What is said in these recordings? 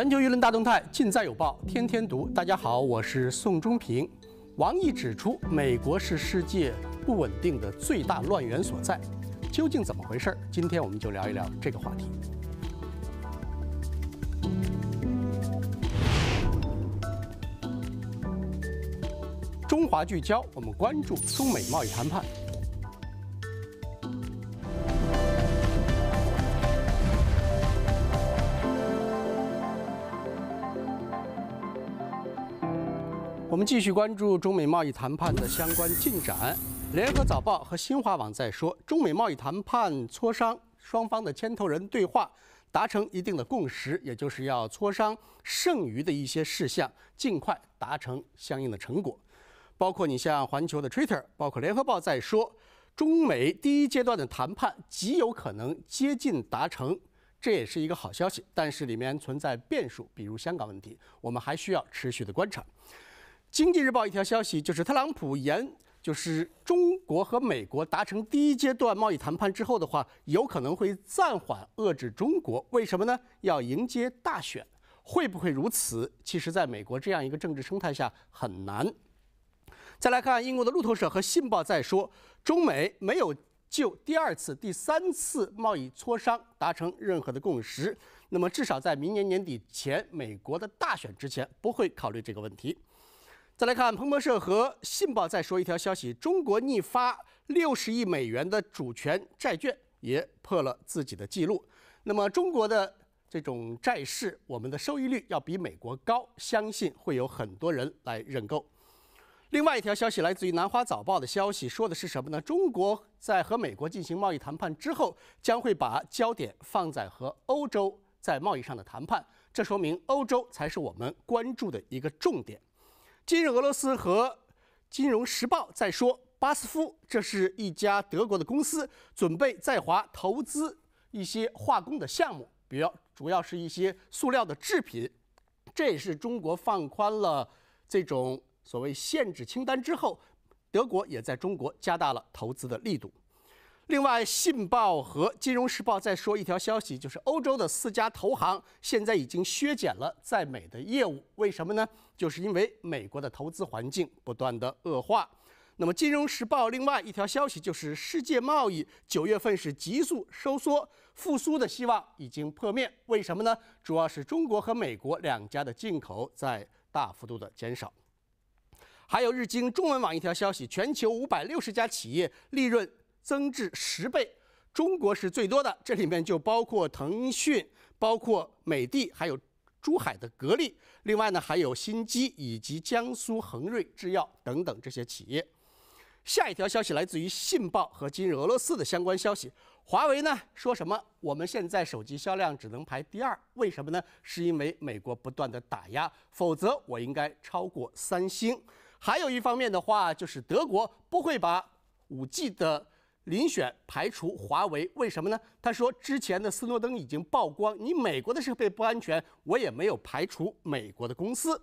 全球舆论大动态尽在有报，天天读。大家好，我是宋忠平。王毅指出，美国是世界不稳定的最大乱源所在。究竟怎么回事儿？今天我们就聊一聊这个话题。中华聚焦，我们关注中美贸易谈判。我们继续关注中美贸易谈判的相关进展。联合早报和新华网在说，中美贸易谈判磋商双方的牵头人对话达成一定的共识，也就是要磋商剩余的一些事项，尽快达成相应的成果。包括你像环球的 Twitter，包括联合报在说，中美第一阶段的谈判极有可能接近达成，这也是一个好消息。但是里面存在变数，比如香港问题，我们还需要持续的观察。经济日报一条消息，就是特朗普言，就是中国和美国达成第一阶段贸易谈判之后的话，有可能会暂缓遏制中国。为什么呢？要迎接大选。会不会如此？其实，在美国这样一个政治生态下很难。再来看英国的路透社和信报在说，中美没有就第二次、第三次贸易磋商达成任何的共识。那么，至少在明年年底前，美国的大选之前，不会考虑这个问题。再来看彭博社和信报，再说一条消息：中国逆发六十亿美元的主权债券，也破了自己的记录。那么中国的这种债市，我们的收益率要比美国高，相信会有很多人来认购。另外一条消息来自于《南华早报》的消息，说的是什么呢？中国在和美国进行贸易谈判之后，将会把焦点放在和欧洲在贸易上的谈判。这说明欧洲才是我们关注的一个重点。今日俄罗斯和《金融时报》在说，巴斯夫这是一家德国的公司，准备在华投资一些化工的项目，比较主要是一些塑料的制品。这也是中国放宽了这种所谓限制清单之后，德国也在中国加大了投资的力度。另外，《信报》和《金融时报》在说一条消息，就是欧洲的四家投行现在已经削减了在美的业务，为什么呢？就是因为美国的投资环境不断的恶化。那么，《金融时报》另外一条消息就是，世界贸易九月份是急速收缩，复苏的希望已经破灭。为什么呢？主要是中国和美国两家的进口在大幅度的减少。还有《日经中文网》一条消息，全球五百六十家企业利润。增至十倍，中国是最多的，这里面就包括腾讯、包括美的，还有珠海的格力，另外呢还有新机以及江苏恒瑞制药等等这些企业。下一条消息来自于《信报》和《今日俄罗斯》的相关消息，华为呢说什么？我们现在手机销量只能排第二，为什么呢？是因为美国不断的打压，否则我应该超过三星。还有一方面的话，就是德国不会把五 G 的。遴选排除华为，为什么呢？他说之前的斯诺登已经曝光，你美国的设备不安全，我也没有排除美国的公司。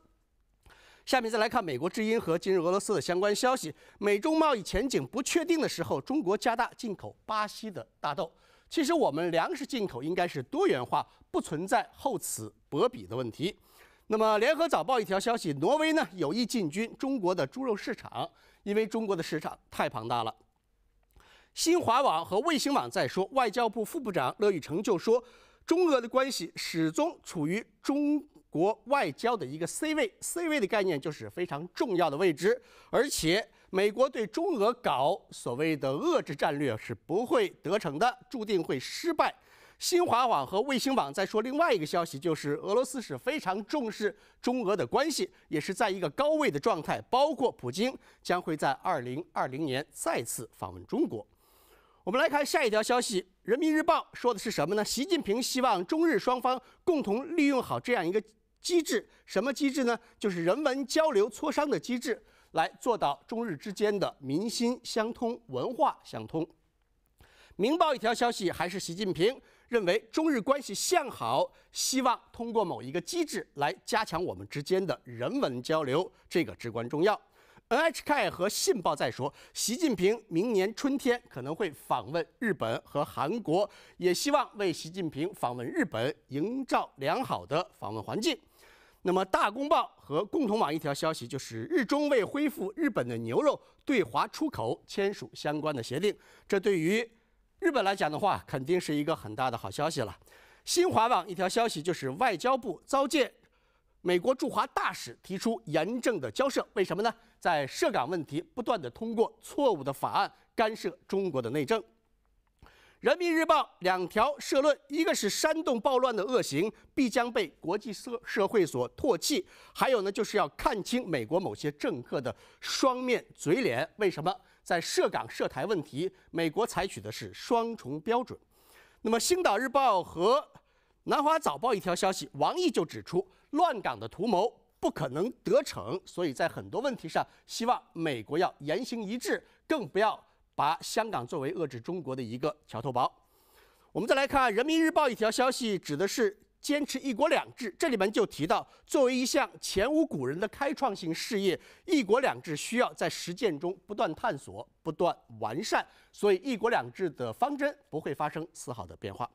下面再来看美国之音和今日俄罗斯的相关消息。美中贸易前景不确定的时候，中国加大进口巴西的大豆。其实我们粮食进口应该是多元化，不存在厚此薄彼的问题。那么联合早报一条消息，挪威呢有意进军中国的猪肉市场，因为中国的市场太庞大了。新华网和卫星网在说，外交部副部长乐玉成就说，中俄的关系始终处于中国外交的一个 C 位，C 位的概念就是非常重要的位置。而且，美国对中俄搞所谓的遏制战略是不会得逞的，注定会失败。新华网和卫星网在说另外一个消息，就是俄罗斯是非常重视中俄的关系，也是在一个高位的状态，包括普京将会在二零二零年再次访问中国。我们来看下一条消息，《人民日报》说的是什么呢？习近平希望中日双方共同利用好这样一个机制，什么机制呢？就是人文交流磋商的机制，来做到中日之间的民心相通、文化相通。《明报》一条消息，还是习近平认为中日关系向好，希望通过某一个机制来加强我们之间的人文交流，这个至关重要。NHK 和信报在说，习近平明年春天可能会访问日本和韩国，也希望为习近平访问日本营造良好的访问环境。那么，《大公报》和共同网一条消息就是，日中为恢复日本的牛肉对华出口签署相关的协定。这对于日本来讲的话，肯定是一个很大的好消息了。新华网一条消息就是，外交部召见。美国驻华大使提出严正的交涉，为什么呢？在涉港问题不断的通过错误的法案干涉中国的内政，《人民日报》两条社论，一个是煽动暴乱的恶行必将被国际社社会所唾弃，还有呢，就是要看清美国某些政客的双面嘴脸。为什么在涉港涉台问题，美国采取的是双重标准？那么《星岛日报》和《南华早报》一条消息，王毅就指出。乱港的图谋不可能得逞，所以在很多问题上，希望美国要言行一致，更不要把香港作为遏制中国的一个桥头堡。我们再来看《人民日报》一条消息，指的是坚持“一国两制”，这里面就提到，作为一项前无古人的开创性事业，“一国两制”需要在实践中不断探索、不断完善，所以“一国两制”的方针不会发生丝毫的变化。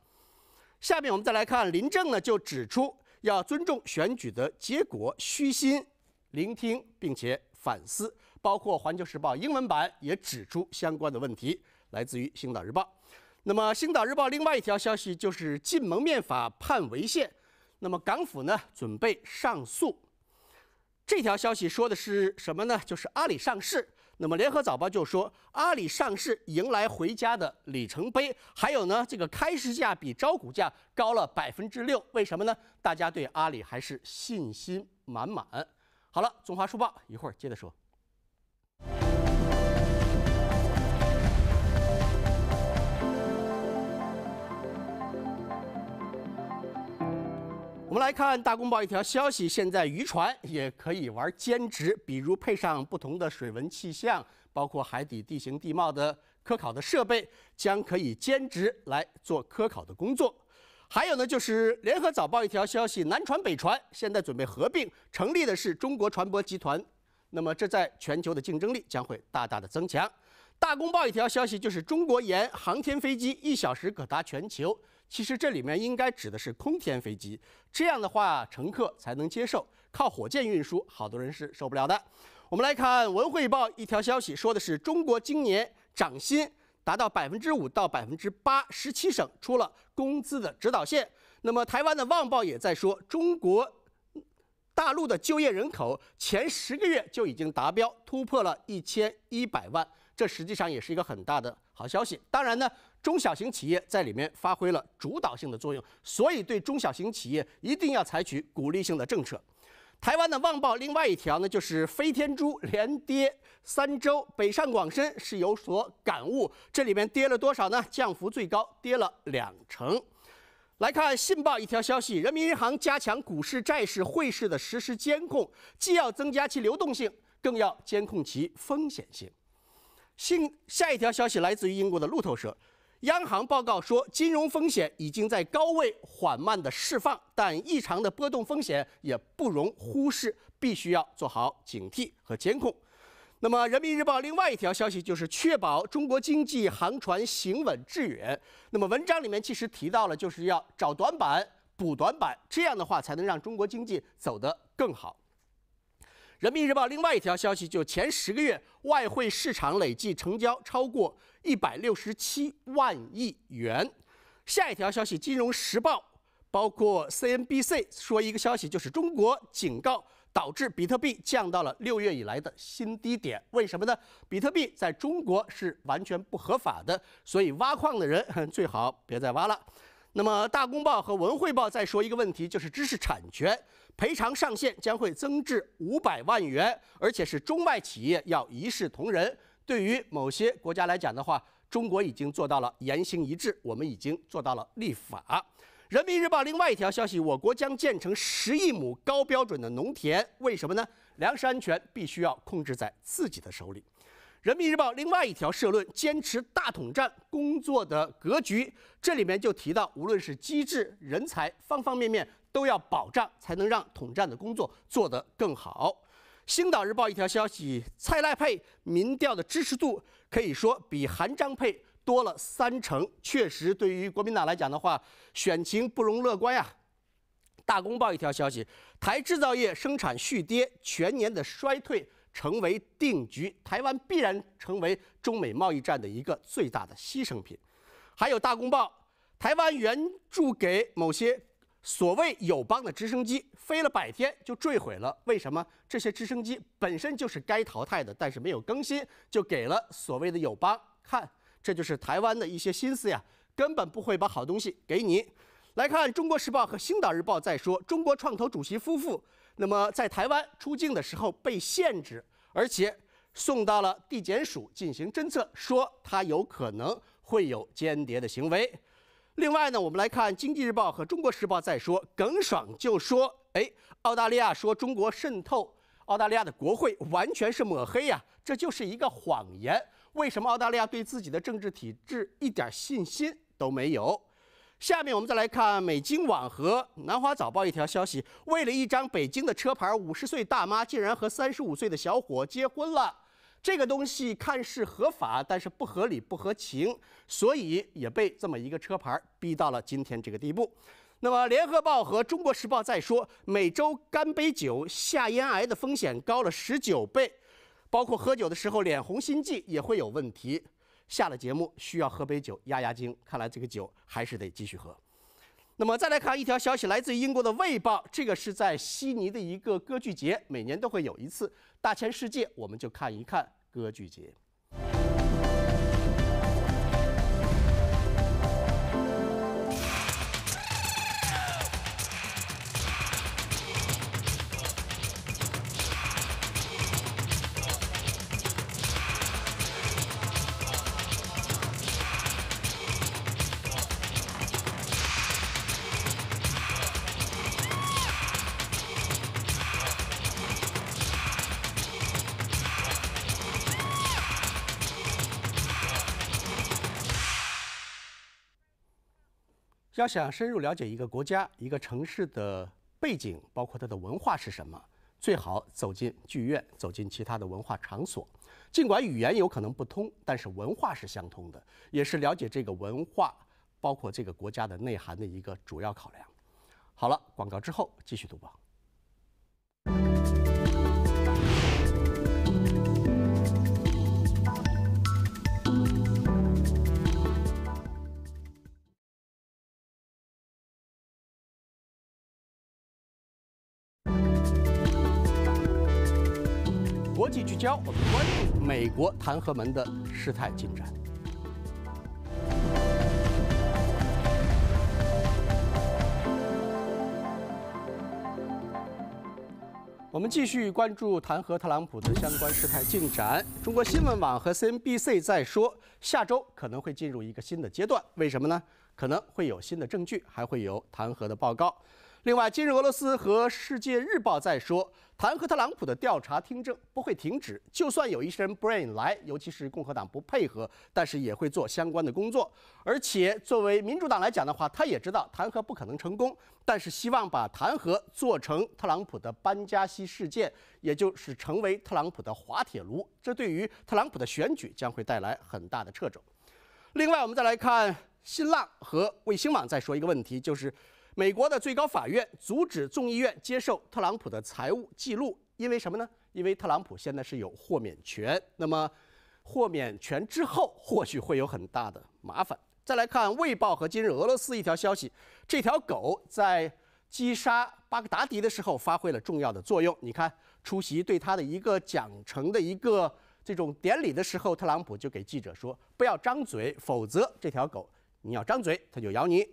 下面我们再来看林郑呢，就指出。要尊重选举的结果，虚心聆听并且反思。包括《环球时报》英文版也指出相关的问题，来自于《星岛日报》。那么，《星岛日报》另外一条消息就是禁蒙面法判违宪，那么港府呢准备上诉。这条消息说的是什么呢？就是阿里上市。那么联合早报就说，阿里上市迎来回家的里程碑，还有呢，这个开市价比招股价高了百分之六，为什么呢？大家对阿里还是信心满满。好了，中华书报一会儿接着说。来看大公报一条消息，现在渔船也可以玩兼职，比如配上不同的水文气象，包括海底地形地貌的科考的设备，将可以兼职来做科考的工作。还有呢，就是联合早报一条消息，南船北船现在准备合并成立的是中国船舶集团，那么这在全球的竞争力将会大大的增强。大公报一条消息就是中国研航天飞机，一小时可达全球。其实这里面应该指的是空天飞机，这样的话乘客才能接受。靠火箭运输，好多人是受不了的。我们来看文汇报一条消息，说的是中国今年涨薪达到百分之五到百分之八，十七省出了工资的指导线。那么台湾的旺报也在说，中国大陆的就业人口前十个月就已经达标，突破了一千一百万，这实际上也是一个很大的好消息。当然呢。中小型企业在里面发挥了主导性的作用，所以对中小型企业一定要采取鼓励性的政策。台湾的旺报另外一条呢，就是飞天猪连跌三周，北上广深是有所感悟，这里面跌了多少呢？降幅最高跌了两成。来看信报一条消息：人民银行加强股市、债市、汇市的实时监控，既要增加其流动性，更要监控其风险性。信下一条消息来自于英国的路透社。央行报告说，金融风险已经在高位缓慢地释放，但异常的波动风险也不容忽视，必须要做好警惕和监控。那么，《人民日报》另外一条消息就是，确保中国经济航船行稳致远。那么，文章里面其实提到了，就是要找短板、补短板，这样的话才能让中国经济走得更好。人民日报另外一条消息，就前十个月外汇市场累计成交超过一百六十七万亿元。下一条消息，金融时报包括 CNBC 说一个消息，就是中国警告导致比特币降到了六月以来的新低点。为什么呢？比特币在中国是完全不合法的，所以挖矿的人最好别再挖了。那么，《大公报》和《文汇报》再说一个问题，就是知识产权赔偿上限将会增至五百万元，而且是中外企业要一视同仁。对于某些国家来讲的话，中国已经做到了言行一致，我们已经做到了立法。《人民日报》另外一条消息：我国将建成十亿亩高标准的农田，为什么呢？粮食安全必须要控制在自己的手里。人民日报另外一条社论，坚持大统战工作的格局，这里面就提到，无论是机制、人才，方方面面都要保障，才能让统战的工作做得更好。星岛日报一条消息，蔡赖佩民调的支持度，可以说比韩张佩多了三成，确实对于国民党来讲的话，选情不容乐观呀。大公报一条消息，台制造业生产续跌，全年的衰退。成为定局，台湾必然成为中美贸易战的一个最大的牺牲品。还有《大公报》，台湾援助给某些所谓友邦的直升机飞了百天就坠毁了，为什么？这些直升机本身就是该淘汰的，但是没有更新，就给了所谓的友邦。看，这就是台湾的一些心思呀，根本不会把好东西给你。来看《中国时报》和《星岛日报》在说，中国创投主席夫妇。那么在台湾出境的时候被限制，而且送到了地检署进行侦测，说他有可能会有间谍的行为。另外呢，我们来看《经济日报》和《中国时报》在说，耿爽就说：“哎，澳大利亚说中国渗透澳大利亚的国会，完全是抹黑呀，这就是一个谎言。为什么澳大利亚对自己的政治体制一点信心都没有？”下面我们再来看《美金网》和《南华早报》一条消息：为了一张北京的车牌，五十岁大妈竟然和三十五岁的小伙结婚了。这个东西看似合法，但是不合理、不合情，所以也被这么一个车牌逼到了今天这个地步。那么，《联合报》和《中国时报》在说，每周干杯酒，下咽癌的风险高了十九倍，包括喝酒的时候脸红、心悸也会有问题。下了节目需要喝杯酒压压惊，看来这个酒还是得继续喝。那么再来看一条消息，来自于英国的《卫报》，这个是在悉尼的一个歌剧节，每年都会有一次。大千世界，我们就看一看歌剧节。要想深入了解一个国家、一个城市的背景，包括它的文化是什么，最好走进剧院，走进其他的文化场所。尽管语言有可能不通，但是文化是相通的，也是了解这个文化，包括这个国家的内涵的一个主要考量。好了，广告之后继续读报。国际聚焦，我们关注美国弹劾门的事态进展。我们继续关注弹劾特朗普的相关事态进展。中国新闻网和 CNBC 在说，下周可能会进入一个新的阶段。为什么呢？可能会有新的证据，还会有弹劾的报告。另外，今日俄罗斯和《世界日报》在说，弹劾特朗普的调查听证不会停止，就算有一身 brain 来，尤其是共和党不配合，但是也会做相关的工作。而且，作为民主党来讲的话，他也知道弹劾不可能成功，但是希望把弹劾做成特朗普的班加西事件，也就是成为特朗普的滑铁卢。这对于特朗普的选举将会带来很大的掣肘。另外，我们再来看新浪和卫星网在说一个问题，就是。美国的最高法院阻止众议院接受特朗普的财务记录，因为什么呢？因为特朗普现在是有豁免权。那么，豁免权之后或许会有很大的麻烦。再来看《卫报》和《今日俄罗斯》一条消息：这条狗在击杀巴格达迪的时候发挥了重要的作用。你看，出席对他的一个奖惩的一个这种典礼的时候，特朗普就给记者说：“不要张嘴，否则这条狗你要张嘴，它就咬你。”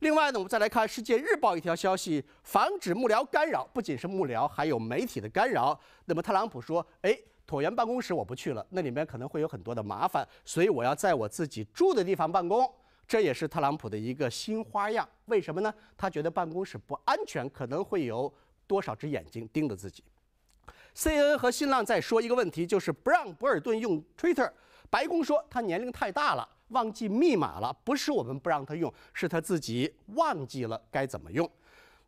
另外呢，我们再来看《世界日报》一条消息：防止幕僚干扰，不仅是幕僚，还有媒体的干扰。那么特朗普说：“哎，椭圆办公室我不去了，那里面可能会有很多的麻烦，所以我要在我自己住的地方办公。”这也是特朗普的一个新花样。为什么呢？他觉得办公室不安全，可能会有多少只眼睛盯着自己。C N 和新浪在说一个问题，就是不让博尔顿用 Twitter。白宫说他年龄太大了。忘记密码了，不是我们不让他用，是他自己忘记了该怎么用。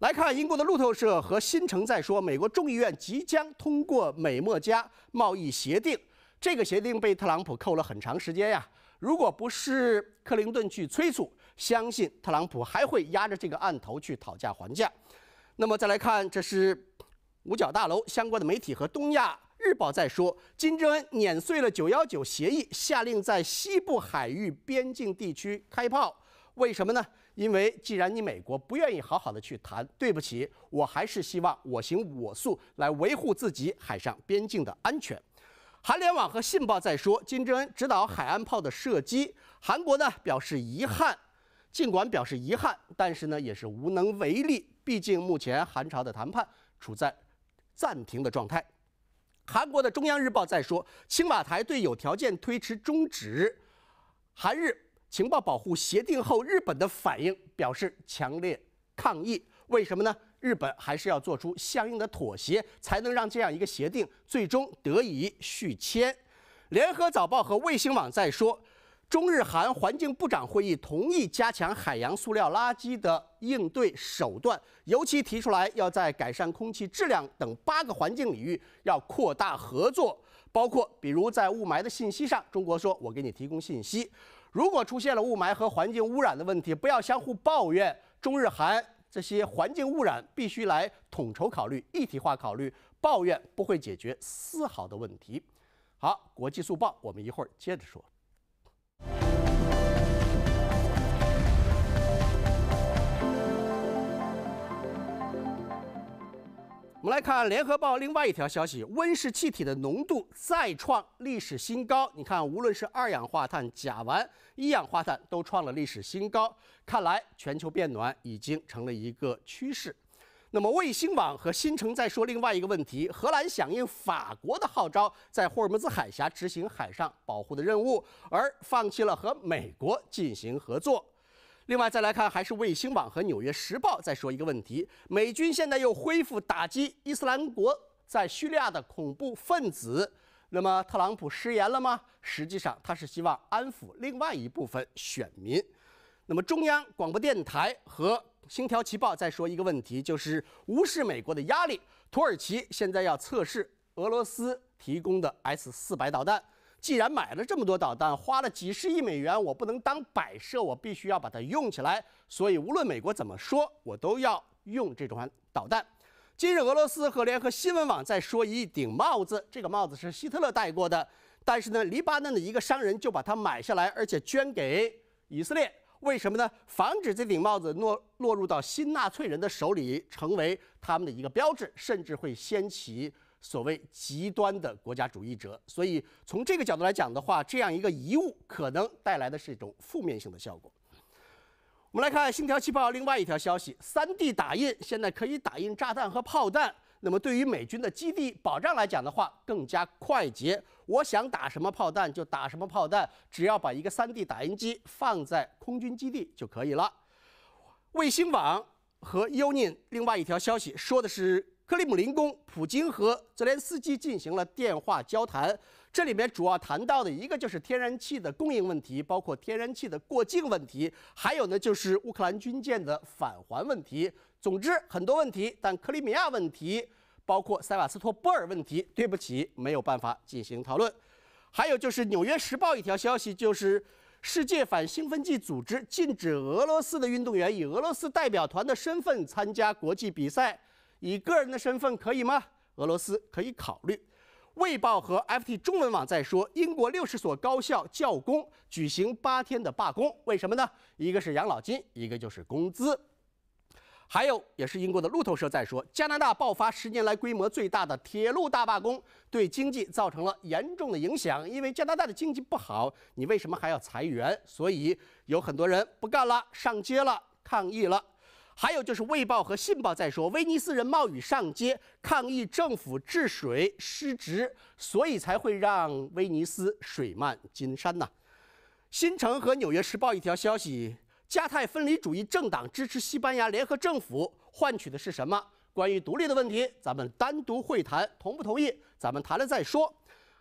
来看英国的路透社和新城在说，美国众议院即将通过美墨加贸易协定，这个协定被特朗普扣了很长时间呀，如果不是克林顿去催促，相信特朗普还会压着这个案头去讨价还价。那么再来看，这是五角大楼相关的媒体和东亚。日报在说，金正恩碾碎了九幺九协议，下令在西部海域边境地区开炮。为什么呢？因为既然你美国不愿意好好的去谈，对不起，我还是希望我行我素来维护自己海上边境的安全。韩联网和信报在说，金正恩指导海岸炮的射击，韩国呢表示遗憾，尽管表示遗憾，但是呢也是无能为力。毕竟目前韩朝的谈判处在暂停的状态。韩国的中央日报在说，青瓦台对有条件推迟终止韩日情报保护协定后日本的反应表示强烈抗议。为什么呢？日本还是要做出相应的妥协，才能让这样一个协定最终得以续签。联合早报和卫星网在说。中日韩环境部长会议同意加强海洋塑料垃圾的应对手段，尤其提出来要在改善空气质量等八个环境领域要扩大合作，包括比如在雾霾的信息上，中国说我给你提供信息，如果出现了雾霾和环境污染的问题，不要相互抱怨，中日韩这些环境污染必须来统筹考虑、一体化考虑，抱怨不会解决丝毫的问题。好，国际速报，我们一会儿接着说。我们来看联合报另外一条消息：温室气体的浓度再创历史新高。你看，无论是二氧化碳、甲烷、一氧化碳都创了历史新高。看来全球变暖已经成了一个趋势。那么，卫星网和新城在说另外一个问题：荷兰响应法国的号召，在霍尔木兹海峡执行海上保护的任务，而放弃了和美国进行合作。另外再来看，还是卫星网和纽约时报再说一个问题：美军现在又恢复打击伊斯兰国在叙利亚的恐怖分子，那么特朗普失言了吗？实际上，他是希望安抚另外一部分选民。那么中央广播电台和《星条旗报》再说一个问题，就是无视美国的压力，土耳其现在要测试俄罗斯提供的 S 四百导弹。既然买了这么多导弹，花了几十亿美元，我不能当摆设，我必须要把它用起来。所以无论美国怎么说，我都要用这种导弹。今日俄罗斯和联合新闻网在说一顶帽子，这个帽子是希特勒戴过的，但是呢，黎巴嫩的一个商人就把它买下来，而且捐给以色列。为什么呢？防止这顶帽子落落入到新纳粹人的手里，成为他们的一个标志，甚至会掀起。所谓极端的国家主义者，所以从这个角度来讲的话，这样一个遗物可能带来的是一种负面性的效果。我们来看《星条旗报》另外一条消息：三 D 打印现在可以打印炸弹和炮弹，那么对于美军的基地保障来讲的话，更加快捷。我想打什么炮弹就打什么炮弹，只要把一个三 D 打印机放在空军基地就可以了。卫星网和 Union 另外一条消息说的是。克里姆林宫，普京和泽连斯基进行了电话交谈。这里面主要谈到的一个就是天然气的供应问题，包括天然气的过境问题，还有呢就是乌克兰军舰的返还问题。总之，很多问题。但克里米亚问题，包括塞瓦斯托波尔问题，对不起，没有办法进行讨论。还有就是《纽约时报》一条消息，就是世界反兴奋剂组织禁止俄罗斯的运动员以俄罗斯代表团的身份参加国际比赛。以个人的身份可以吗？俄罗斯可以考虑。卫报和 FT 中文网在说，英国六十所高校教工举行八天的罢工，为什么呢？一个是养老金，一个就是工资。还有，也是英国的路透社在说，加拿大爆发十年来规模最大的铁路大罢工，对经济造成了严重的影响。因为加拿大的经济不好，你为什么还要裁员？所以有很多人不干了，上街了，抗议了。还有就是《卫报》和《信报》在说，威尼斯人冒雨上街抗议政府治水失职，所以才会让威尼斯水漫金山呐。《新城》和《纽约时报》一条消息，加泰分离主义政党支持西班牙联合政府，换取的是什么？关于独立的问题，咱们单独会谈，同不同意？咱们谈了再说。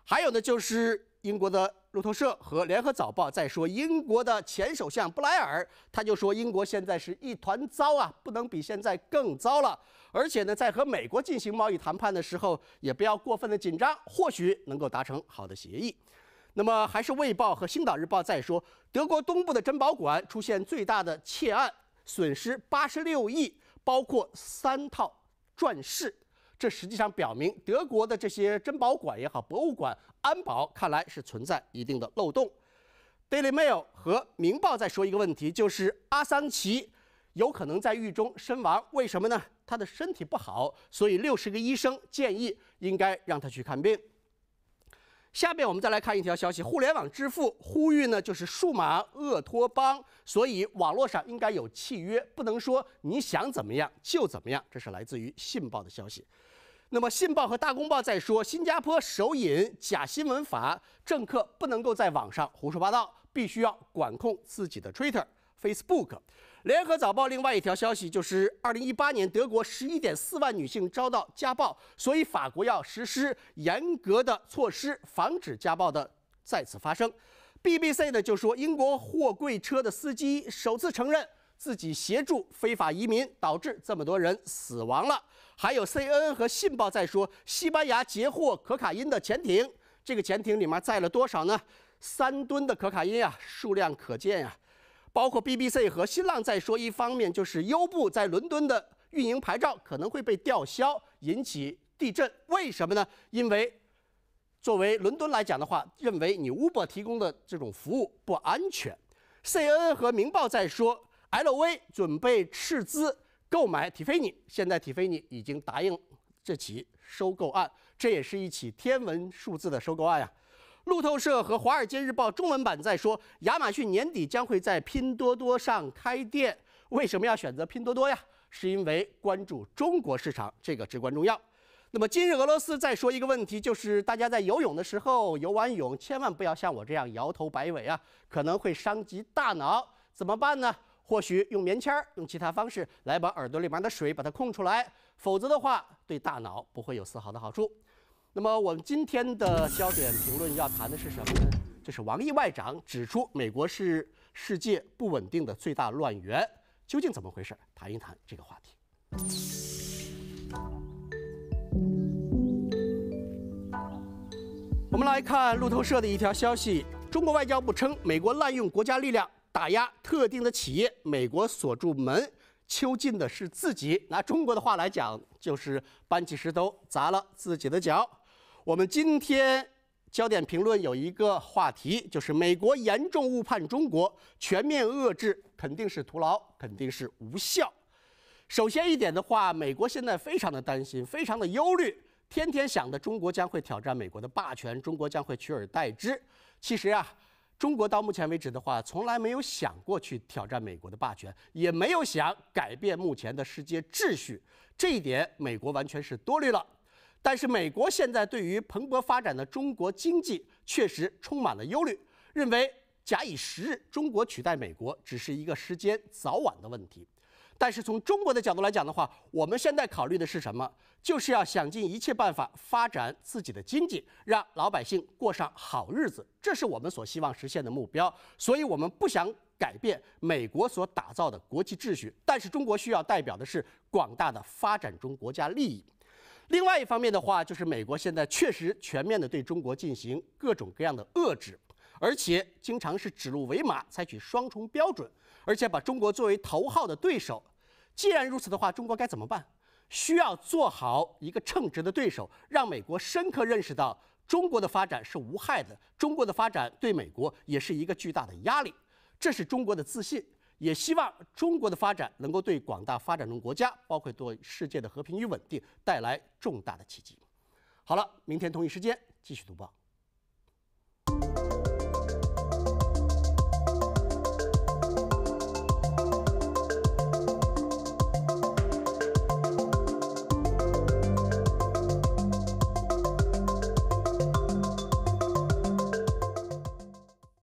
还有呢，就是英国的。路透社和联合早报在说，英国的前首相布莱尔，他就说英国现在是一团糟啊，不能比现在更糟了。而且呢，在和美国进行贸易谈判的时候，也不要过分的紧张，或许能够达成好的协议。那么，还是卫报和《星岛日报》在说，德国东部的珍宝馆出现最大的窃案，损失八十六亿，包括三套钻饰。这实际上表明德国的这些珍宝馆也好，博物馆安保看来是存在一定的漏洞。Daily Mail 和《明报》在说一个问题，就是阿桑奇有可能在狱中身亡，为什么呢？他的身体不好，所以六十个医生建议应该让他去看病。下面我们再来看一条消息，互联网支付呼吁呢，就是数码乌托邦，所以网络上应该有契约，不能说你想怎么样就怎么样。这是来自于《信报》的消息。那么，《信报》和《大公报》在说，新加坡首引假新闻法，政客不能够在网上胡说八道，必须要管控自己的 Twitter、Facebook。《联合早报》另外一条消息就是，2018年德国11.4万女性遭到家暴，所以法国要实施严格的措施，防止家暴的再次发生。BBC 呢就说，英国货柜车的司机首次承认自己协助非法移民，导致这么多人死亡了。还有 CNN 和《信报》在说西班牙截获可卡因的潜艇，这个潜艇里面载了多少呢？三吨的可卡因啊，数量可见呀。包括 BBC 和新浪在说，一方面就是优步在伦敦的运营牌照可能会被吊销，引起地震。为什么呢？因为作为伦敦来讲的话，认为你 Uber 提供的这种服务不安全。CNN 和《明报》在说，LV 准备斥资。购买蒂菲尼，现在蒂菲尼已经答应这起收购案，这也是一起天文数字的收购案啊。路透社和《华尔街日报》中文版在说，亚马逊年底将会在拼多多上开店。为什么要选择拼多多呀？是因为关注中国市场，这个至关重要。那么今日俄罗斯再说一个问题，就是大家在游泳的时候，游完泳千万不要像我这样摇头摆尾啊，可能会伤及大脑，怎么办呢？或许用棉签儿，用其他方式来把耳朵里面的水把它控出来，否则的话对大脑不会有丝毫的好处。那么我们今天的焦点评论要谈的是什么呢？就是王毅外长指出，美国是世界不稳定的最大乱源，究竟怎么回事？谈一谈这个话题。我们来看路透社的一条消息：中国外交部称，美国滥用国家力量。打压特定的企业，美国锁住门，囚禁的是自己。拿中国的话来讲，就是搬起石头砸了自己的脚。我们今天焦点评论有一个话题，就是美国严重误判中国，全面遏制肯定是徒劳，肯定是无效。首先一点的话，美国现在非常的担心，非常的忧虑，天天想的中国将会挑战美国的霸权，中国将会取而代之。其实啊。中国到目前为止的话，从来没有想过去挑战美国的霸权，也没有想改变目前的世界秩序。这一点，美国完全是多虑了。但是，美国现在对于蓬勃发展的中国经济确实充满了忧虑，认为假以时日，中国取代美国只是一个时间早晚的问题。但是，从中国的角度来讲的话，我们现在考虑的是什么？就是要想尽一切办法发展自己的经济，让老百姓过上好日子，这是我们所希望实现的目标。所以，我们不想改变美国所打造的国际秩序，但是中国需要代表的是广大的发展中国家利益。另外一方面的话，就是美国现在确实全面的对中国进行各种各样的遏制，而且经常是指鹿为马，采取双重标准，而且把中国作为头号的对手。既然如此的话，中国该怎么办？需要做好一个称职的对手，让美国深刻认识到中国的发展是无害的，中国的发展对美国也是一个巨大的压力。这是中国的自信，也希望中国的发展能够对广大发展中国家，包括对世界的和平与稳定，带来重大的契机。好了，明天同一时间继续读报。